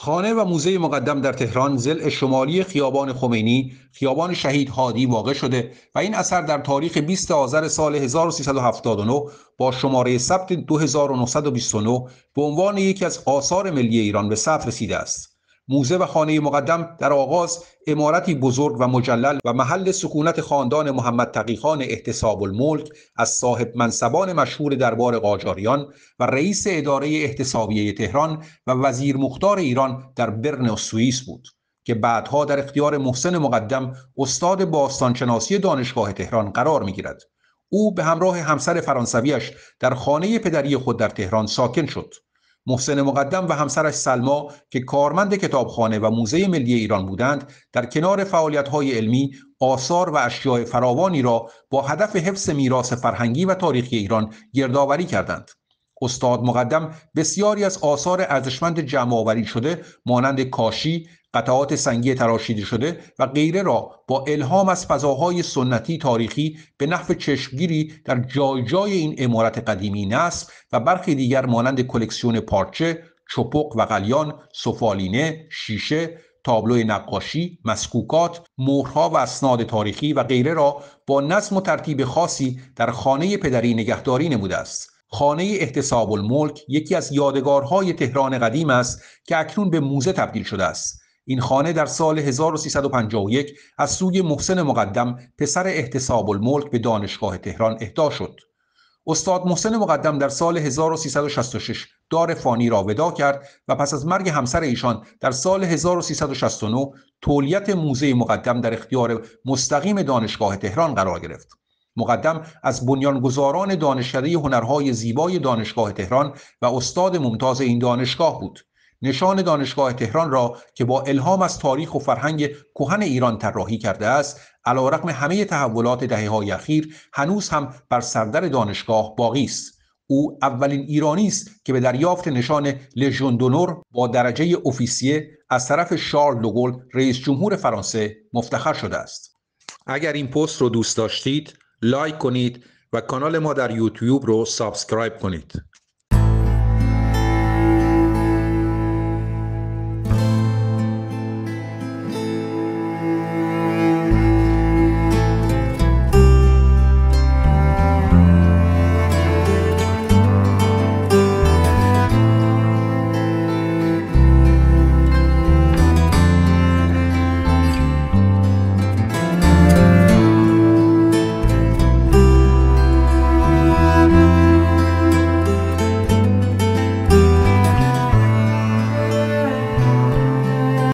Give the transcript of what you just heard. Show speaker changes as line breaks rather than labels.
خانه و موزه مقدم در تهران زل شمالی خیابان خمینی خیابان شهید هادی واقع شده و این اثر در تاریخ 20 آذر سال 1379 با شماره ثبت 2929 به عنوان یکی از آثار ملی ایران به ثبت رسیده است موزه و خانه مقدم در آغاز امارتی بزرگ و مجلل و محل سکونت خاندان محمد تقیخان احتساب الملک از صاحب منصبان مشهور دربار قاجاریان و رئیس اداره احتسابیه تهران و وزیر مختار ایران در برن و سوئیس بود که بعدها در اختیار محسن مقدم استاد باستانشناسی دانشگاه تهران قرار میگیرد او به همراه همسر فرانسویش در خانه پدری خود در تهران ساکن شد محسن مقدم و همسرش سلما که کارمند کتابخانه و موزه ملی ایران بودند در کنار فعالیت‌های علمی آثار و اشیاء فراوانی را با هدف حفظ میراث فرهنگی و تاریخی ایران گردآوری کردند استاد مقدم بسیاری از آثار ارزشمند جمعآوری شده مانند کاشی قطعات سنگی تراشیده شده و غیره را با الهام از فضاهای سنتی تاریخی به نحو چشمگیری در جای جای این عمارت قدیمی نصب و برخی دیگر مانند کلکسیون پارچه، چپق و قلیان، سفالینه، شیشه، تابلو نقاشی، مسکوکات، مهرها و اسناد تاریخی و غیره را با نظم و ترتیب خاصی در خانه پدری نگهداری نموده است. خانه احتساب الملک یکی از یادگارهای تهران قدیم است که اکنون به موزه تبدیل شده است. این خانه در سال 1351 از سوی محسن مقدم پسر احتساب الملک به دانشگاه تهران اهدا شد. استاد محسن مقدم در سال 1366 دار فانی را ودا کرد و پس از مرگ همسر ایشان در سال 1369 تولیت موزه مقدم در اختیار مستقیم دانشگاه تهران قرار گرفت. مقدم از بنیانگذاران دانشکده هنرهای زیبای دانشگاه تهران و استاد ممتاز این دانشگاه بود. نشان دانشگاه تهران را که با الهام از تاریخ و فرهنگ کهن ایران طراحی کرده است رقم همه تحولات دهه های اخیر هنوز هم بر سردر دانشگاه باقی است او اولین ایرانی است که به دریافت نشان لژیون دونور با درجه افیسیه از طرف شارل دوگل رئیس جمهور فرانسه مفتخر شده است اگر این پست رو دوست داشتید لایک کنید و کانال ما در یوتیوب رو سابسکرایب کنید